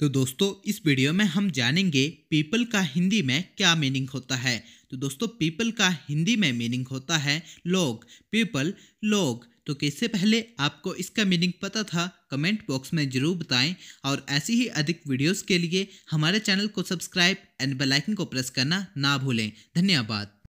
तो दोस्तों इस वीडियो में हम जानेंगे पीपल का हिंदी में क्या मीनिंग होता है तो दोस्तों पीपल का हिंदी में मीनिंग होता है लोग पीपल लोग तो कैसे पहले आपको इसका मीनिंग पता था कमेंट बॉक्स में ज़रूर बताएं और ऐसी ही अधिक वीडियोस के लिए हमारे चैनल को सब्सक्राइब एंड बेल आइकन को प्रेस करना ना भूलें धन्यवाद